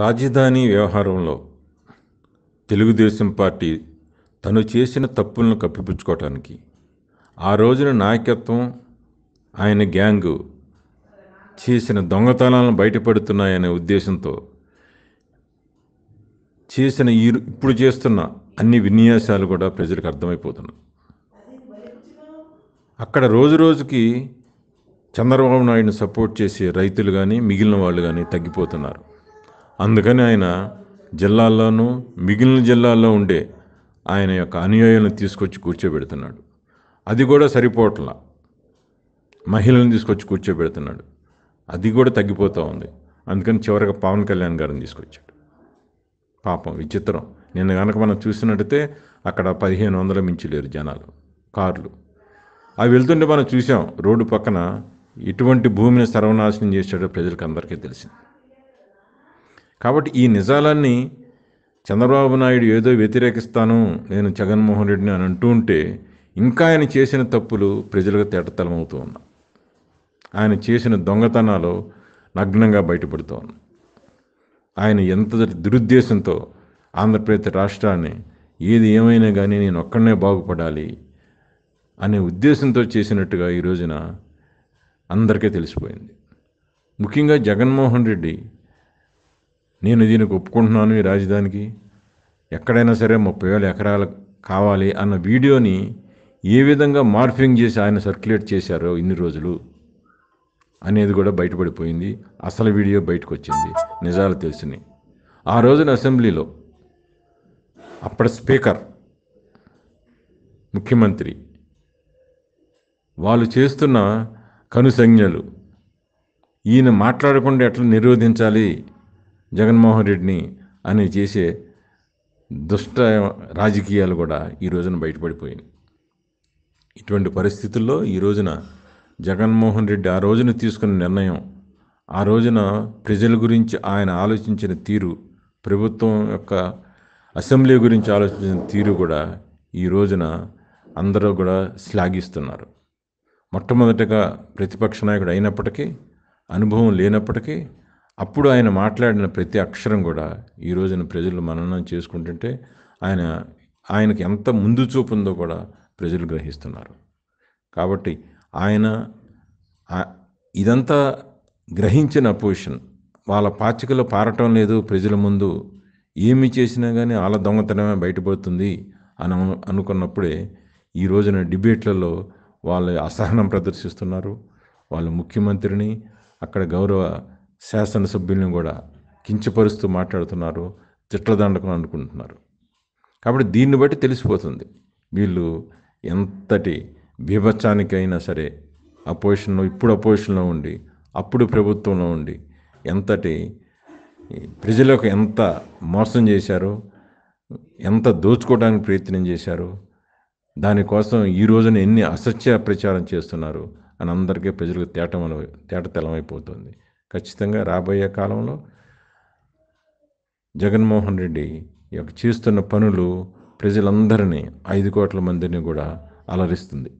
రాజధాని వ్యవహారంలో తెలుగుదేశం పార్టీ తను చేసిన తప్పులను కప్పిపుచ్చుకోవటానికి ఆ రోజున నాయకత్వం ఆయన గ్యాంగు చేసిన దొంగతనాలను బయటపడుతున్నాయనే ఉద్దేశంతో చేసిన ఈ ఇప్పుడు చేస్తున్న అన్ని విన్యాసాలు కూడా ప్రజలకు అర్థమైపోతున్నాయి అక్కడ రోజు రోజుకి చంద్రబాబు నాయుడుని సపోర్ట్ చేసే రైతులు కానీ మిగిలిన వాళ్ళు కానీ తగ్గిపోతున్నారు అందుకని ఆయన జిల్లాల్లోనూ మిగిలిన జిల్లాల్లో ఉండే ఆయన యొక్క అనుయాయులను తీసుకొచ్చి కూర్చోబెడుతున్నాడు అది కూడా సరిపోవట్లా మహిళలను తీసుకొచ్చి కూర్చోబెడుతున్నాడు అది కూడా తగ్గిపోతూ ఉంది అందుకని చివరిగా పవన్ కళ్యాణ్ గారిని తీసుకొచ్చాడు పాపం విచిత్రం నిన్న కనుక మనం చూసినట్టయితే అక్కడ పదిహేను వందల మించి లేరు జనాలు కార్లు అవి వెళ్తుంటే మనం చూసాం రోడ్డు పక్కన ఎటువంటి భూమిని సర్వనాశనం చేశాడో ప్రజలకు అందరికీ తెలిసింది కాబట్టి ఈ నిజాలన్నీ చంద్రబాబు నాయుడు ఏదో వ్యతిరేకిస్తాను నేను జగన్మోహన్ రెడ్డిని అని అంటూ ఉంటే ఇంకా ఆయన చేసిన తప్పులు ప్రజలకు తేటతలమవుతూ ఉన్నా ఆయన చేసిన దొంగతనాలు నగ్నంగా బయటపడుతూ ఉన్నా ఆయన ఎంత దురుద్దేశంతో ఆంధ్రప్రదేశ్ రాష్ట్రాన్ని ఏది ఏమైనా కానీ నేను ఒక్కడనే బాగుపడాలి అనే ఉద్దేశంతో చేసినట్టుగా ఈ రోజున అందరికీ తెలిసిపోయింది ముఖ్యంగా జగన్మోహన్ రెడ్డి నేను దీనికి ఒప్పుకుంటున్నాను ఈ రాజధానికి ఎక్కడైనా సరే ముప్పై వేల ఎకరాలు కావాలి అన్న వీడియోని ఏ విధంగా మార్ఫింగ్ చేసి ఆయన సర్క్యులేట్ చేశారో ఇన్ని రోజులు అనేది కూడా బయటపడిపోయింది అసలు వీడియో బయటకు వచ్చింది నిజాలు తెలిసినాయి ఆ రోజున అసెంబ్లీలో అప్పటి స్పీకర్ ముఖ్యమంత్రి వాళ్ళు చేస్తున్న కనుసంజ్ఞలు ఈయన మాట్లాడకుండా ఎట్లా నిరోధించాలి జగన్మోహన్ రెడ్డిని అని చేసే దుష్ట రాజకీయాలు కూడా ఈ రోజున బయటపడిపోయాయి ఇటువంటి పరిస్థితుల్లో ఈ రోజున జగన్మోహన్ రెడ్డి ఆ రోజున తీసుకున్న నిర్ణయం ఆ రోజున ప్రజల గురించి ఆయన ఆలోచించిన తీరు ప్రభుత్వం యొక్క అసెంబ్లీ గురించి ఆలోచించిన తీరు కూడా ఈ రోజున అందరూ కూడా శ్లాఘిస్తున్నారు మొట్టమొదటగా ప్రతిపక్ష నాయకుడు అయినప్పటికీ అనుభవం లేనప్పటికీ అప్పుడు ఆయన మాట్లాడిన ప్రతి అక్షరం కూడా ఈ రోజున ప్రజలు మననం చేసుకుంటుంటే ఆయన ఆయనకి ఎంత ముందు చూపు ఉందో కూడా ప్రజలు గ్రహిస్తున్నారు కాబట్టి ఆయన ఇదంతా గ్రహించిన అపోజిషన్ వాళ్ళ పాచికలో పారటం లేదు ప్రజల ముందు ఏమి చేసినా కానీ వాళ్ళ దొంగతనమే బయటపడుతుంది అని అనుకున్నప్పుడే ఈ రోజున డిబేట్లలో వాళ్ళు అసహనం ప్రదర్శిస్తున్నారు వాళ్ళు ముఖ్యమంత్రిని అక్కడ గౌరవ శాసనసభ్యుల్ని కూడా కించపరుస్తూ మాట్లాడుతున్నారు తిట్లదండకం అనుకుంటున్నారు కాబట్టి దీన్ని బట్టి తెలిసిపోతుంది వీళ్ళు ఎంతటి భీభత్సానికైనా సరే అపోజిషన్లో ఇప్పుడు అపోజిషన్లో ఉండి అప్పుడు ప్రభుత్వంలో ఉండి ఎంతటి ప్రజలకు ఎంత మోసం చేశారో ఎంత దోచుకోవడానికి ప్రయత్నం చేశారో దానికోసం ఈ రోజున ఎన్ని అసత్య ప్రచారం చేస్తున్నారు అని అందరికీ ప్రజలకు తేటం తేట తెలమైపోతుంది ఖచ్చితంగా రాబోయే కాలంలో జగన్మోహన్ రెడ్డి యొక్క చేస్తున్న పనులు ప్రజలందరినీ ఐదు కోట్ల మందిని కూడా అలరిస్తుంది